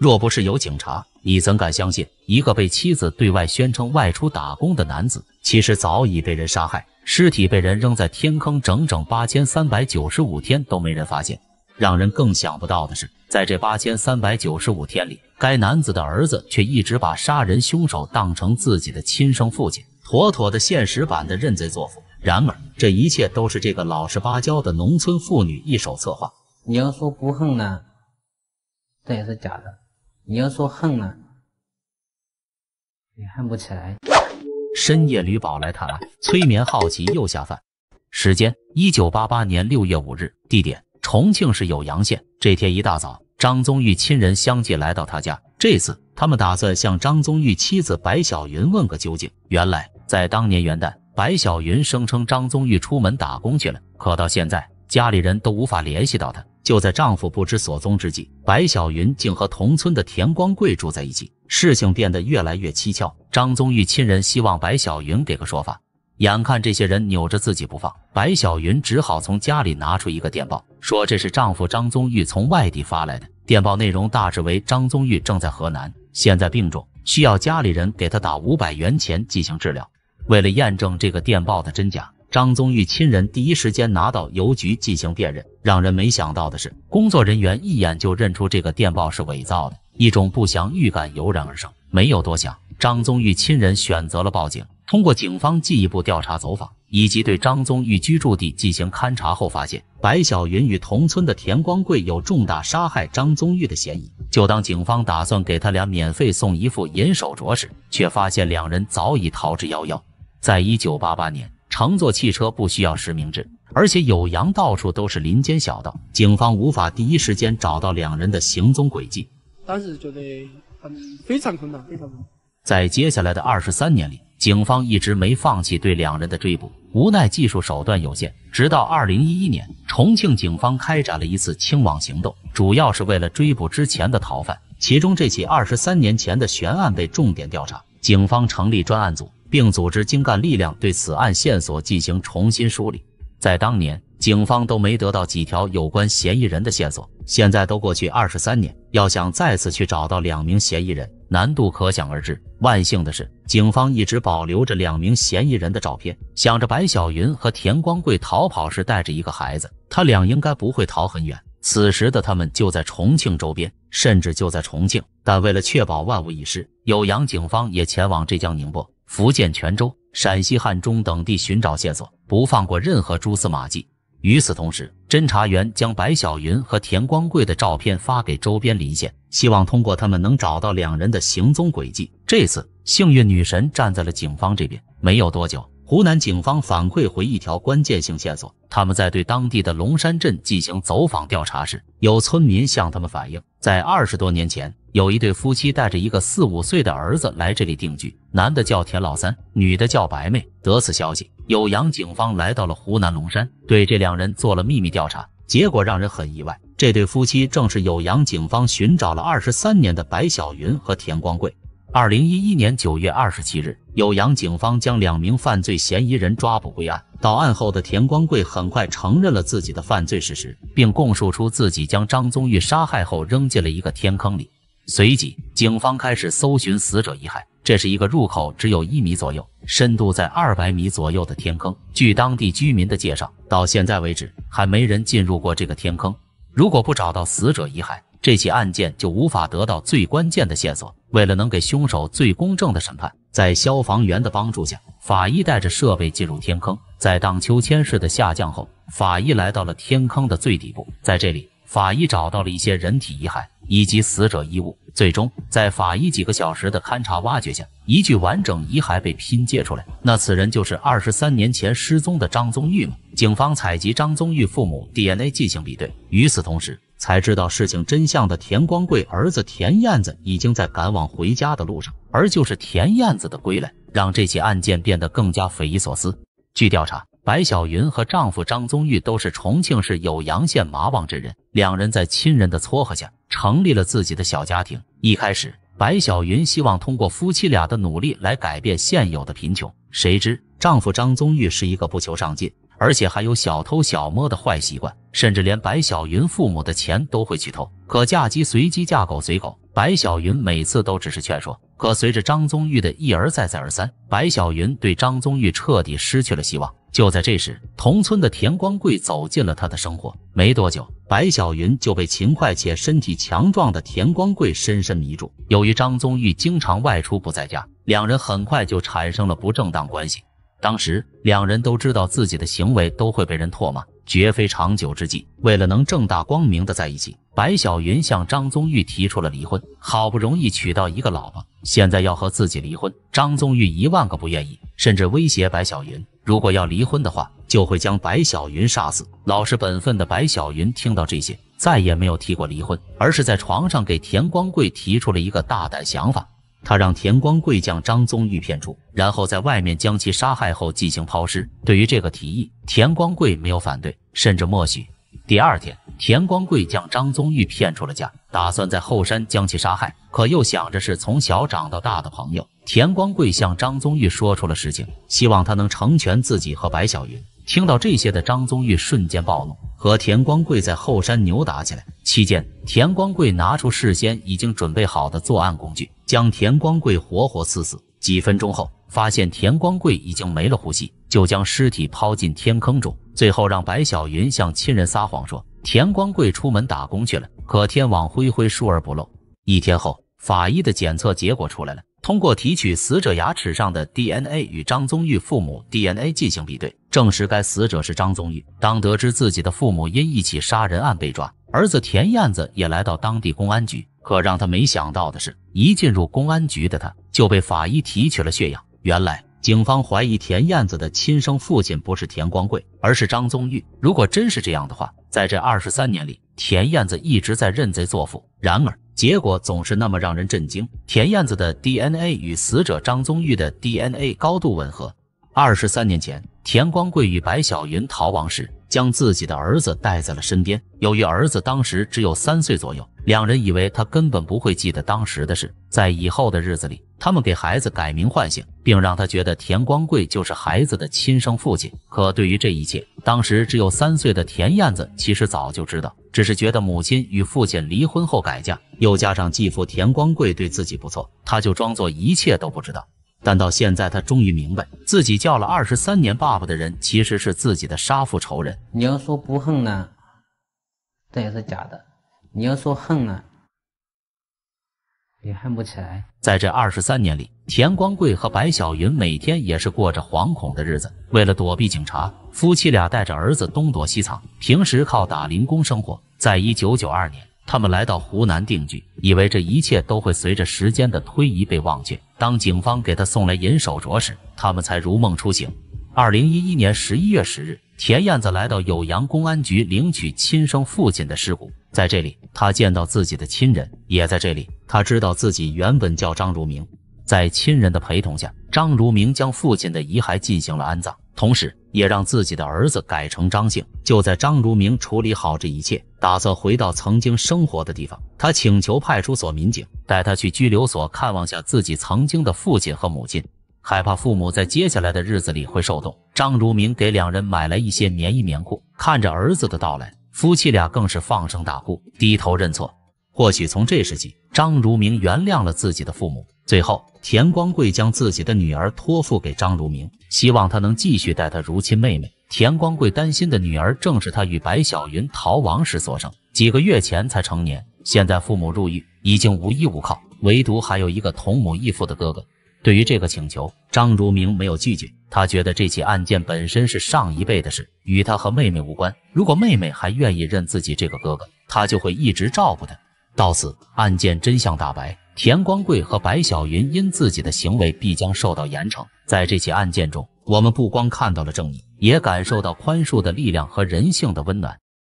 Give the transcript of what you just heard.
若不是有警察，你怎敢相信一个被妻子对外宣称外出打工的男子，其实早已被人杀害，尸体被人扔在天坑整整八千三百九十五天都没人发现。让人更想不到的是，在这八千三百九十五天里，该男子的儿子却一直把杀人凶手当成自己的亲生父亲，妥妥的现实版的认贼作父。然而，这一切都是这个老实巴交的农村妇女一手策划。你要说不恨呢，这也是假的。你要说恨呢，也恨不起来。深夜吕宝来谈催眠，好奇又下饭。时间：一九八八年六月五日，地点：重庆市酉阳县。这天一大早，张宗玉亲人相继来到他家。这次，他们打算向张宗玉妻子白小云问个究竟。原来，在当年元旦，白小云声称张宗玉出门打工去了，可到现在，家里人都无法联系到他。就在丈夫不知所踪之际，白小云竟和同村的田光贵住在一起，事情变得越来越蹊跷。张宗玉亲人希望白小云给个说法，眼看这些人扭着自己不放，白小云只好从家里拿出一个电报，说这是丈夫张宗玉从外地发来的。电报内容大致为：张宗玉正在河南，现在病重，需要家里人给他打五百元钱进行治疗。为了验证这个电报的真假。张宗玉亲人第一时间拿到邮局进行辨认，让人没想到的是，工作人员一眼就认出这个电报是伪造的，一种不祥预感油然而生。没有多想，张宗玉亲人选择了报警。通过警方进一步调查走访，以及对张宗玉居住地进行勘查后，发现白小云与同村的田光贵有重大杀害张宗玉的嫌疑。就当警方打算给他俩免费送一副银手镯时，却发现两人早已逃之夭夭。在一九八八年。乘坐汽车不需要实名制，而且酉阳到处都是林间小道，警方无法第一时间找到两人的行踪轨迹。当时觉得很非常困难，非常难。在接下来的二十三年里，警方一直没放弃对两人的追捕，无奈技术手段有限。直到二零一一年，重庆警方开展了一次清网行动，主要是为了追捕之前的逃犯，其中这起二十三年前的悬案被重点调查，警方成立专案组。并组织精干力量对此案线索进行重新梳理。在当年，警方都没得到几条有关嫌疑人的线索。现在都过去二十三年，要想再次去找到两名嫌疑人，难度可想而知。万幸的是，警方一直保留着两名嫌疑人的照片。想着白小云和田光贵逃跑时带着一个孩子，他俩应该不会逃很远。此时的他们就在重庆周边，甚至就在重庆。但为了确保万无一失，酉阳警方也前往浙江宁波。福建泉州、陕西汉中等地寻找线索，不放过任何蛛丝马迹。与此同时，侦查员将白小云和田光贵的照片发给周边邻县，希望通过他们能找到两人的行踪轨迹。这次，幸运女神站在了警方这边。没有多久。湖南警方反馈回一条关键性线索，他们在对当地的龙山镇进行走访调查时，有村民向他们反映，在二十多年前，有一对夫妻带着一个四五岁的儿子来这里定居，男的叫田老三，女的叫白妹。得此消息，酉阳警方来到了湖南龙山，对这两人做了秘密调查，结果让人很意外，这对夫妻正是酉阳警方寻找了二十三年的白小云和田光贵。二零一一年九月二十七日，酉阳警方将两名犯罪嫌疑人抓捕归案。到案后的田光贵很快承认了自己的犯罪事实，并供述出自己将张宗玉杀害后扔进了一个天坑里。随即，警方开始搜寻死者遗骸。这是一个入口只有一米左右、深度在二百米左右的天坑。据当地居民的介绍，到现在为止，还没人进入过这个天坑。如果不找到死者遗骸，这起案件就无法得到最关键的线索。为了能给凶手最公正的审判，在消防员的帮助下，法医带着设备进入天坑，在荡秋千式的下降后，法医来到了天坑的最底部。在这里，法医找到了一些人体遗骸以及死者衣物。最终，在法医几个小时的勘察挖掘下，一具完整遗骸被拼接出来。那此人就是二十三年前失踪的张宗玉吗？警方采集张宗玉父母 DNA 进行比对。与此同时。才知道事情真相的田光贵儿子田燕子已经在赶往回家的路上，而就是田燕子的归来，让这起案件变得更加匪夷所思。据调查，白小云和丈夫张宗玉都是重庆市酉阳县麻旺镇人，两人在亲人的撮合下，成立了自己的小家庭。一开始，白小云希望通过夫妻俩的努力来改变现有的贫穷，谁知丈夫张宗玉是一个不求上进。而且还有小偷小摸的坏习惯，甚至连白小云父母的钱都会去偷。可嫁鸡随鸡，嫁狗随狗，白小云每次都只是劝说。可随着张宗玉的一而再再而三，白小云对张宗玉彻底失去了希望。就在这时，同村的田光贵走进了他的生活。没多久，白小云就被勤快且身体强壮的田光贵深深迷住。由于张宗玉经常外出不在家，两人很快就产生了不正当关系。当时，两人都知道自己的行为都会被人唾骂，绝非长久之计。为了能正大光明的在一起，白小云向张宗玉提出了离婚。好不容易娶到一个老婆，现在要和自己离婚，张宗玉一万个不愿意，甚至威胁白小云，如果要离婚的话，就会将白小云杀死。老实本分的白小云听到这些，再也没有提过离婚，而是在床上给田光贵提出了一个大胆想法。他让田光贵将张宗玉骗出，然后在外面将其杀害后进行抛尸。对于这个提议，田光贵没有反对，甚至默许。第二天，田光贵将张宗玉骗出了家，打算在后山将其杀害，可又想着是从小长到大的朋友，田光贵向张宗玉说出了实情，希望他能成全自己和白小云。听到这些的张宗玉瞬间暴怒，和田光贵在后山扭打起来。期间，田光贵拿出事先已经准备好的作案工具。将田光贵活活刺死，几分钟后发现田光贵已经没了呼吸，就将尸体抛进天坑中。最后让白小云向亲人撒谎说田光贵出门打工去了。可天网恢恢，疏而不漏。一天后，法医的检测结果出来了，通过提取死者牙齿上的 DNA 与张宗玉父母 DNA 进行比对，证实该死者是张宗玉。当得知自己的父母因一起杀人案被抓，儿子田燕子也来到当地公安局。可让他没想到的是，一进入公安局的他就被法医提取了血样。原来，警方怀疑田燕子的亲生父亲不是田光贵，而是张宗玉。如果真是这样的话，在这二十三年里，田燕子一直在认贼作父。然而，结果总是那么让人震惊。田燕子的 DNA 与死者张宗玉的 DNA 高度吻合。二十三年前，田光贵与白小云逃亡时。将自己的儿子带在了身边。由于儿子当时只有三岁左右，两人以为他根本不会记得当时的事。在以后的日子里，他们给孩子改名换姓，并让他觉得田光贵就是孩子的亲生父亲。可对于这一切，当时只有三岁的田燕子其实早就知道，只是觉得母亲与父亲离婚后改嫁，又加上继父田光贵对自己不错，他就装作一切都不知道。但到现在，他终于明白，自己叫了二十三年爸爸的人，其实是自己的杀父仇人。你要说不恨呢，这也是假的；你要说恨呢，也恨不起来。在这二十三年里，田光贵和白小云每天也是过着惶恐的日子。为了躲避警察，夫妻俩带着儿子东躲西藏，平时靠打零工生活。在一九九二年。他们来到湖南定居，以为这一切都会随着时间的推移被忘却。当警方给他送来银手镯时，他们才如梦初醒。二零一一年十一月十日，田燕子来到酉阳公安局领取亲生父亲的尸骨，在这里，他见到自己的亲人，也在这里，他知道自己原本叫张如明。在亲人的陪同下，张如明将父亲的遗骸进行了安葬，同时。也让自己的儿子改成张姓。就在张如明处理好这一切，打算回到曾经生活的地方，他请求派出所民警带他去拘留所看望下自己曾经的父亲和母亲，害怕父母在接下来的日子里会受冻。张如明给两人买来一些棉衣棉裤。看着儿子的到来，夫妻俩更是放声大哭，低头认错。或许从这时起，张如明原谅了自己的父母。最后，田光贵将自己的女儿托付给张如明，希望他能继续待她如亲妹妹。田光贵担心的女儿正是他与白小云逃亡时所生，几个月前才成年。现在父母入狱，已经无依无靠，唯独还有一个同母异父的哥哥。对于这个请求，张如明没有拒绝。他觉得这起案件本身是上一辈的事，与他和妹妹无关。如果妹妹还愿意认自己这个哥哥，他就会一直照顾她。到此，案件真相大白。田光贵和白小云因自己的行为必将受到严惩。在这起案件中，我们不光看到了正义，也感受到宽恕的力量和人性的温暖。